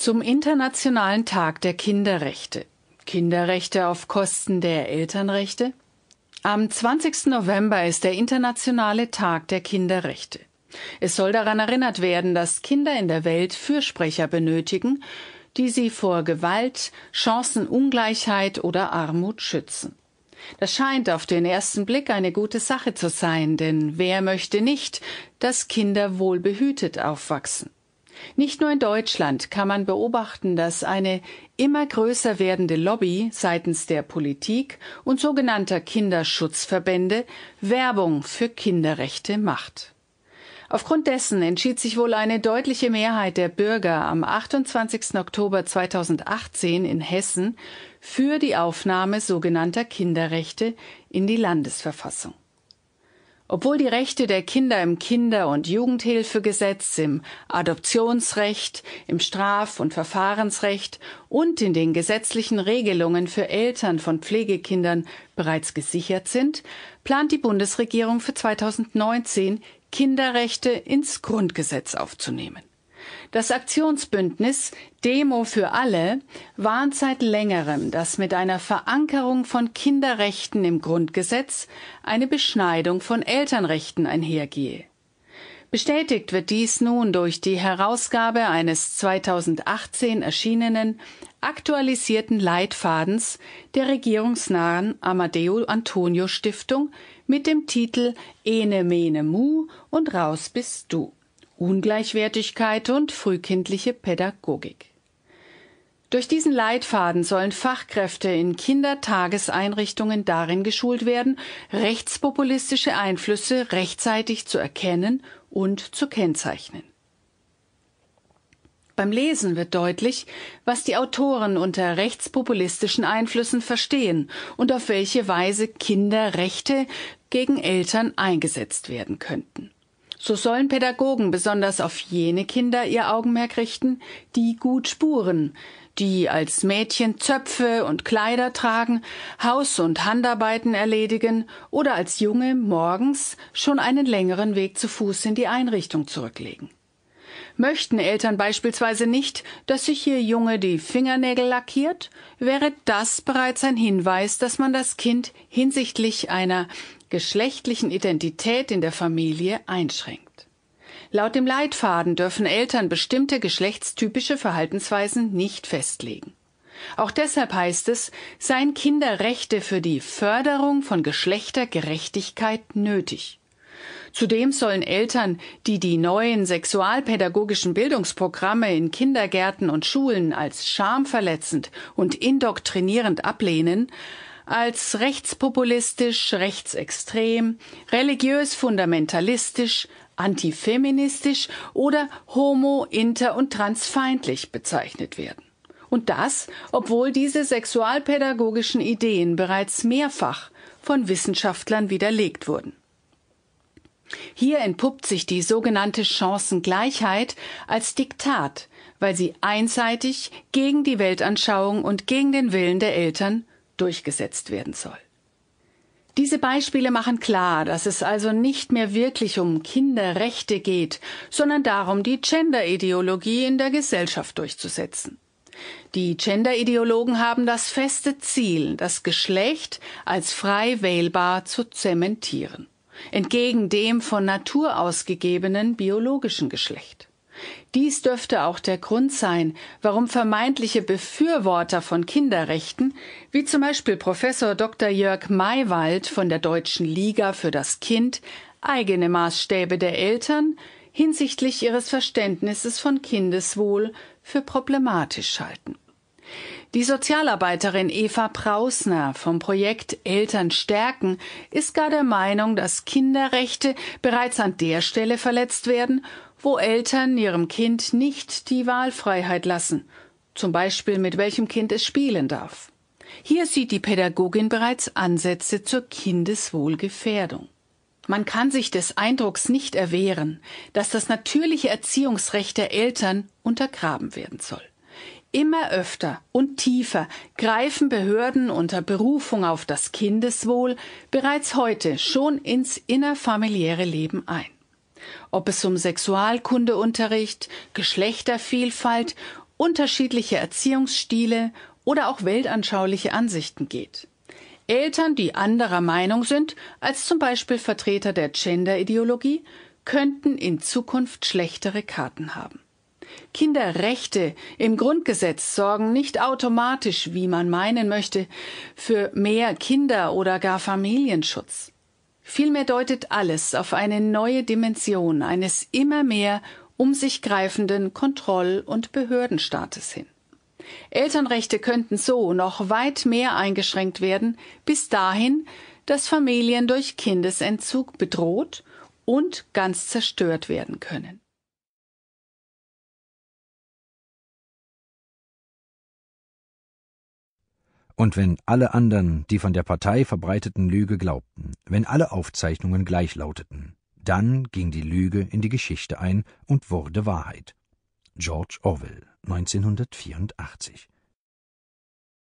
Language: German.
Zum Internationalen Tag der Kinderrechte. Kinderrechte auf Kosten der Elternrechte? Am 20. November ist der Internationale Tag der Kinderrechte. Es soll daran erinnert werden, dass Kinder in der Welt Fürsprecher benötigen, die sie vor Gewalt, Chancenungleichheit oder Armut schützen. Das scheint auf den ersten Blick eine gute Sache zu sein, denn wer möchte nicht, dass Kinder wohlbehütet aufwachsen? Nicht nur in Deutschland kann man beobachten, dass eine immer größer werdende Lobby seitens der Politik und sogenannter Kinderschutzverbände Werbung für Kinderrechte macht. Aufgrund dessen entschied sich wohl eine deutliche Mehrheit der Bürger am 28. Oktober 2018 in Hessen für die Aufnahme sogenannter Kinderrechte in die Landesverfassung. Obwohl die Rechte der Kinder im Kinder- und Jugendhilfegesetz, im Adoptionsrecht, im Straf- und Verfahrensrecht und in den gesetzlichen Regelungen für Eltern von Pflegekindern bereits gesichert sind, plant die Bundesregierung für 2019, Kinderrechte ins Grundgesetz aufzunehmen das Aktionsbündnis Demo für alle warnt seit längerem, dass mit einer Verankerung von Kinderrechten im Grundgesetz eine Beschneidung von Elternrechten einhergehe. Bestätigt wird dies nun durch die Herausgabe eines 2018 erschienenen aktualisierten Leitfadens der regierungsnahen Amadeo Antonio Stiftung mit dem Titel Ene Mene Mu und Raus bist du. Ungleichwertigkeit und frühkindliche Pädagogik. Durch diesen Leitfaden sollen Fachkräfte in Kindertageseinrichtungen darin geschult werden, rechtspopulistische Einflüsse rechtzeitig zu erkennen und zu kennzeichnen. Beim Lesen wird deutlich, was die Autoren unter rechtspopulistischen Einflüssen verstehen und auf welche Weise Kinderrechte gegen Eltern eingesetzt werden könnten. So sollen Pädagogen besonders auf jene Kinder ihr Augenmerk richten, die gut spuren, die als Mädchen Zöpfe und Kleider tragen, Haus- und Handarbeiten erledigen oder als Junge morgens schon einen längeren Weg zu Fuß in die Einrichtung zurücklegen. Möchten Eltern beispielsweise nicht, dass sich ihr Junge die Fingernägel lackiert, wäre das bereits ein Hinweis, dass man das Kind hinsichtlich einer geschlechtlichen Identität in der Familie einschränkt. Laut dem Leitfaden dürfen Eltern bestimmte geschlechtstypische Verhaltensweisen nicht festlegen. Auch deshalb heißt es, seien Kinderrechte für die Förderung von Geschlechtergerechtigkeit nötig. Zudem sollen Eltern, die die neuen sexualpädagogischen Bildungsprogramme in Kindergärten und Schulen als schamverletzend und indoktrinierend ablehnen, als rechtspopulistisch, rechtsextrem, religiös fundamentalistisch, antifeministisch oder homo-, inter- und transfeindlich bezeichnet werden. Und das, obwohl diese sexualpädagogischen Ideen bereits mehrfach von Wissenschaftlern widerlegt wurden. Hier entpuppt sich die sogenannte Chancengleichheit als Diktat, weil sie einseitig gegen die Weltanschauung und gegen den Willen der Eltern durchgesetzt werden soll. Diese Beispiele machen klar, dass es also nicht mehr wirklich um Kinderrechte geht, sondern darum, die Genderideologie in der Gesellschaft durchzusetzen. Die Genderideologen haben das feste Ziel, das Geschlecht als frei wählbar zu zementieren entgegen dem von Natur ausgegebenen biologischen Geschlecht. Dies dürfte auch der Grund sein, warum vermeintliche Befürworter von Kinderrechten, wie zum Beispiel Professor Dr. Jörg Maywald von der Deutschen Liga für das Kind, eigene Maßstäbe der Eltern hinsichtlich ihres Verständnisses von Kindeswohl für problematisch halten die Sozialarbeiterin Eva Prausner vom Projekt Eltern stärken ist gar der Meinung, dass Kinderrechte bereits an der Stelle verletzt werden, wo Eltern ihrem Kind nicht die Wahlfreiheit lassen, zum Beispiel mit welchem Kind es spielen darf. Hier sieht die Pädagogin bereits Ansätze zur Kindeswohlgefährdung. Man kann sich des Eindrucks nicht erwehren, dass das natürliche Erziehungsrecht der Eltern untergraben werden soll. Immer öfter und tiefer greifen Behörden unter Berufung auf das Kindeswohl bereits heute schon ins innerfamiliäre Leben ein. Ob es um Sexualkundeunterricht, Geschlechtervielfalt, unterschiedliche Erziehungsstile oder auch weltanschauliche Ansichten geht. Eltern, die anderer Meinung sind als zum Beispiel Vertreter der Gender-Ideologie, könnten in Zukunft schlechtere Karten haben. Kinderrechte im Grundgesetz sorgen nicht automatisch, wie man meinen möchte, für mehr Kinder oder gar Familienschutz. Vielmehr deutet alles auf eine neue Dimension eines immer mehr um sich greifenden Kontroll- und Behördenstaates hin. Elternrechte könnten so noch weit mehr eingeschränkt werden, bis dahin, dass Familien durch Kindesentzug bedroht und ganz zerstört werden können. Und wenn alle anderen die von der Partei verbreiteten Lüge glaubten, wenn alle Aufzeichnungen gleich lauteten, dann ging die Lüge in die Geschichte ein und wurde Wahrheit. George Orwell 1984